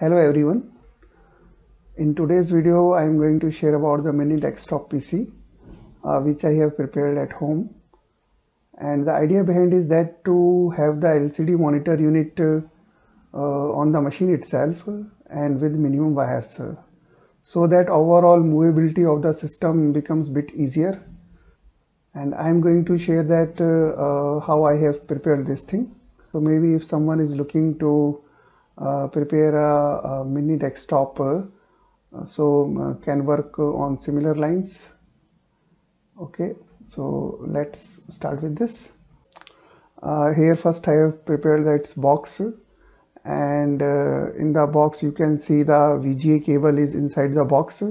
hello everyone in today's video i am going to share about the mini desktop pc uh, which i have prepared at home and the idea behind is that to have the lcd monitor unit uh, uh, on the machine itself and with minimum wires uh, so that overall movability of the system becomes bit easier and i am going to share that uh, how i have prepared this thing so maybe if someone is looking to uh, prepare a, a, mini desktop uh, so uh, can work on similar lines okay so let's start with this here first I have prepared that box and in the box you can see the VGA cable is inside the box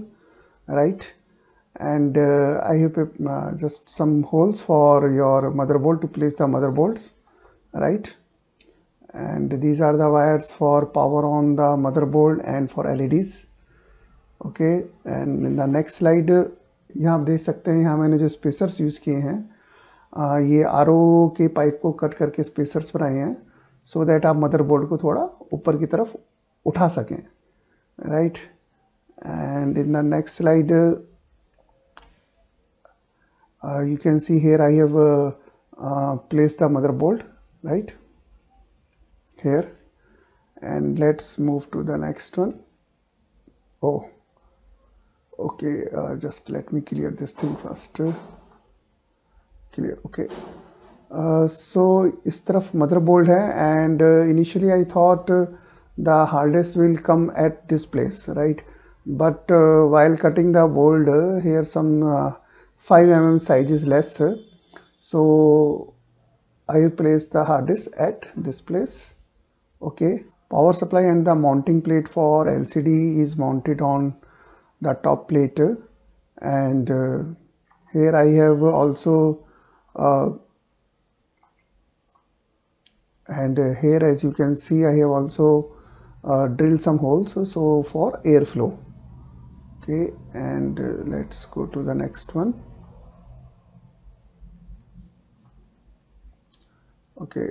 right and uh, I have uh, just some holes for your motherboard to place the motherboards right and these are the wires for power on the motherboard and for LEDs okay and in the next slide यहाँ आप देख सकते हैं यहाँ मैंने जो spacers use किए हैं ये आर के पाइप को कट करके स्पेसर्स बनाए हैं सो so दैट आप मदरबोर्ड को थोड़ा ऊपर की तरफ उठा सकें right and in the next slide you can see here I have place the motherboard right here and let's move to the next one. Oh, okay, uh, just let me clear this thing first. Clear, okay. Uh, so, this taraf motherboard hai and uh, initially I thought uh, the hardest will come at this place, right? But while cutting the board, here some 5 mm size is less. so, I place the hardest at this place okay power supply and the mounting plate for LCD is mounted on the top plate and uh, here I have also uh, and uh, here as you can see I have also uh, drilled some holes so for airflow okay and uh, let's go to the next one okay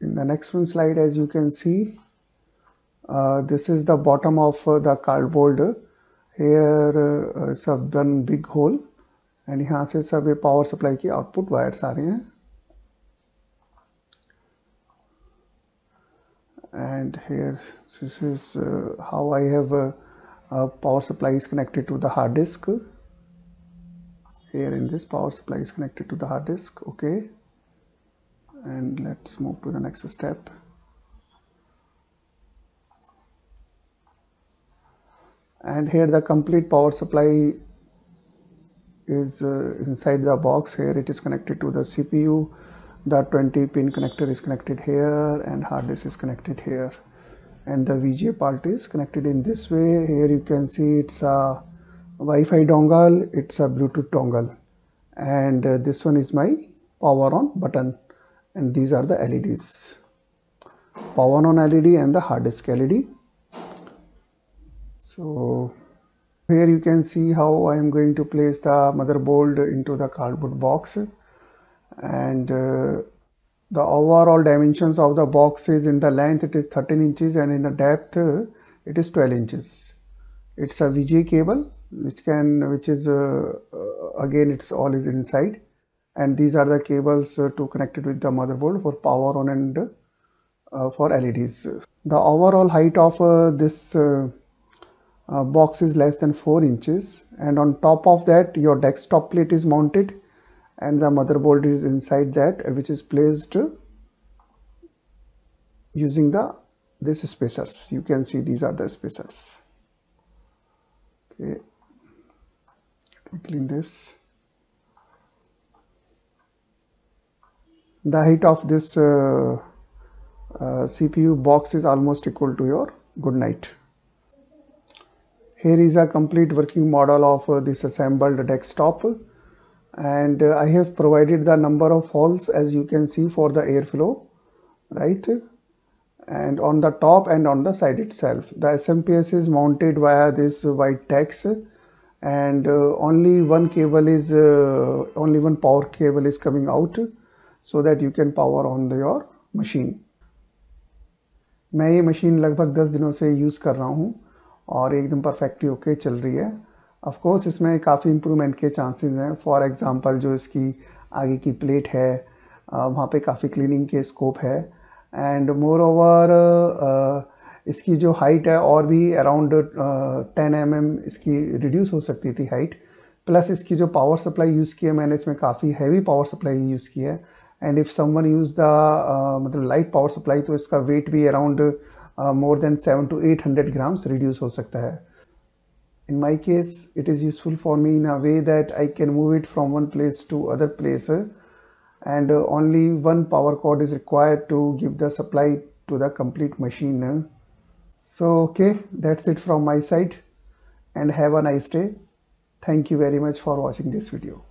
in the next one slide as you can see uh, this is the bottom of uh, the cardboard here uh, it's a big hole and here se sab power supply output wires are rahe and here this is uh, how i have a power supply is connected to the hard disk here in this power supply is connected to the hard disk okay and let's move to the next step and here the complete power supply is uh, inside the box here it is connected to the CPU the 20 pin connector is connected here and hard disk is connected here and the VGA part is connected in this way here you can see it's a Wi-Fi dongle it's a Bluetooth dongle and uh, this one is my power on button and these are the LEDs power on LED and the hard disk LED so here you can see how I am going to place the motherboard into the cardboard box and uh, the overall dimensions of the box is in the length it is 13 inches and in the depth it is 12 inches it's a VGA cable which can which is uh, uh again it's all is inside and these are the cables uh, to connect it with the motherboard for power on and uh, for LEDs. The overall height of uh, this box is less than 4 inches and on top of that your desktop plate is mounted and the motherboard is inside that which is placed using the this spacers you can see these are the spacers okay clean this the height of this uh, uh, CPU box is almost equal to your good night. Here is a complete working model of uh, this assembled desktop and uh, I have provided the number of holes as you can see for the airflow right and on the top and on the side itself. The SMPS is mounted via this white text and uh, only one cable is uh, only one power cable is coming out so that you can power on the your machine मैं ये machine लगभग दस दिनों से use कर रहा हूँ और एकदम परफेक्टली ओके चल रही है ऑफ कोर्स इसमें काफ़ी इम्प्रूवमेंट के चांसेस हैं फॉर एग्जांपल जो इसकी आगे की प्लेट है वहाँ पे काफ़ी क्लीनिंग के स्कोप है एंड मोर ओवर इसकी जो हाइट है और भी अराउंड टेन एम एम इसकी रिड्यूस हो सकती थी हाइट प्लस इसकी जो पावर सप्लाई यूज़ की है मैंने इसमें काफ़ी हैवी पावर सप्लाई यूज़ की है and if someone use the मतलब लाइट पावर सप्लाई तो इसका वेट भी around more than seven to eight hundred grams reduce हो सकता है in my case it is useful for me in a way that I can move it from one place to other place and only one power cord is required to give the supply to the complete machine so okay that's it from my side and have a nice day thank you very much for watching this video